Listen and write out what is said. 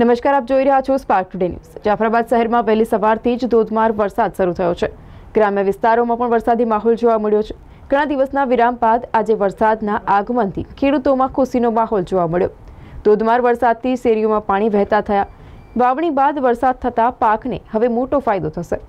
નમસ્કાર આપ જોઈ રહ્યા છો સ્પાર્ક ટુડે ન્યૂઝ જાફરાબાદ શહેરમાં વહેલી સવારથી જ ધોધમાર વરસાદ શરૂ થયો છે ગ્રામ્ય વિસ્તારોમાં પણ વરસાદી માહોલ જોવા મળ્યો છે ઘણા દિવસના વિરામ બાદ આજે વરસાદના આગમનથી ખેડૂતોમાં ખુશીનો માહોલ જોવા મળ્યો ધોધમાર વરસાદથી શેરીઓમાં પાણી વહેતા થયા વાવણી બાદ વરસાદ થતાં પાકને હવે મોટો ફાયદો થશે